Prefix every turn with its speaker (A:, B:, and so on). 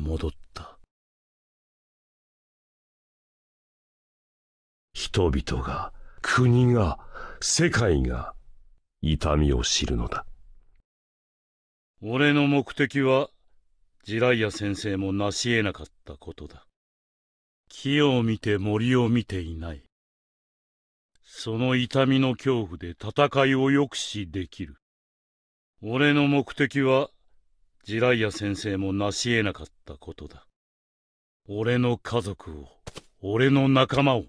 A: 戻った人々が国が世界が痛みを
B: 知るのだ俺の目的はジライア先生も成し得なかったことだ木を見て森を見ていないその痛みの恐怖で戦いを抑止できる俺の目的はジライア先生も成し得なかっ
A: たことだ。俺の家族を、俺の仲間を。